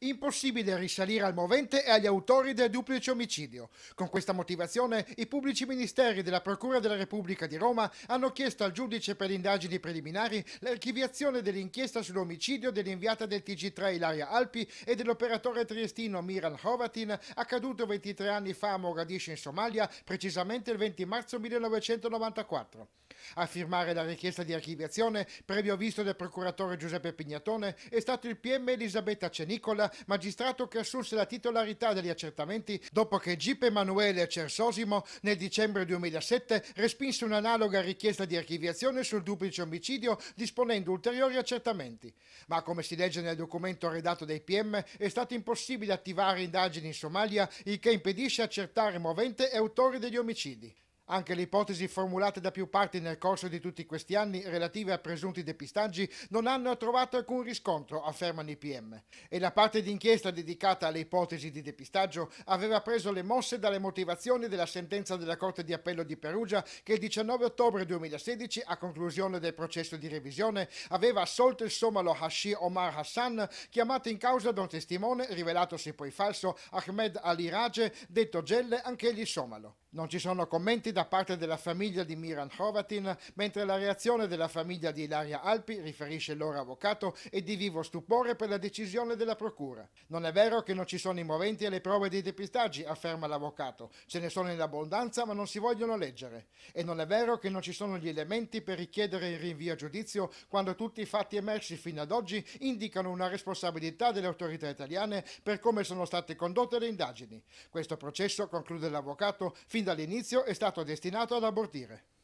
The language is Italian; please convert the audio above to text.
Impossibile risalire al movente e agli autori del duplice omicidio. Con questa motivazione i pubblici ministeri della Procura della Repubblica di Roma hanno chiesto al giudice per le indagini preliminari l'archiviazione dell'inchiesta sull'omicidio dell'inviata del TG3 Ilaria Alpi e dell'operatore triestino Miran Hovatin, accaduto 23 anni fa a Mogadiscio in Somalia, precisamente il 20 marzo 1994. A firmare la richiesta di archiviazione, previo visto del procuratore Giuseppe Pignatone, è stato il PM Elisabetta Cenicola magistrato che assunse la titolarità degli accertamenti dopo che Gip Emanuele Cersosimo nel dicembre 2007 respinse un'analoga richiesta di archiviazione sul duplice omicidio disponendo ulteriori accertamenti. Ma come si legge nel documento redatto dai PM è stato impossibile attivare indagini in Somalia, il che impedisce accertare movente e autori degli omicidi. Anche le ipotesi formulate da più parti nel corso di tutti questi anni relative a presunti depistaggi non hanno trovato alcun riscontro, affermano i PM. E la parte d'inchiesta dedicata alle ipotesi di depistaggio aveva preso le mosse dalle motivazioni della sentenza della Corte di Appello di Perugia che il 19 ottobre 2016, a conclusione del processo di revisione, aveva assolto il somalo Hashi Omar Hassan, chiamato in causa da un testimone, rivelatosi poi falso, Ahmed Ali Rage, detto Gelle, anch'egli somalo. Non ci sono commenti da parte della famiglia di Miran Hrovatin, mentre la reazione della famiglia di Ilaria Alpi, riferisce il loro avvocato, è di vivo stupore per la decisione della procura. Non è vero che non ci sono i moventi e le prove dei depistaggi, afferma l'avvocato. Ce ne sono in abbondanza ma non si vogliono leggere. E non è vero che non ci sono gli elementi per richiedere il rinvio a giudizio quando tutti i fatti emersi fino ad oggi indicano una responsabilità delle autorità italiane per come sono state condotte le indagini. Questo processo, conclude l'avvocato, fin dall'inizio è stato destinato ad abortire.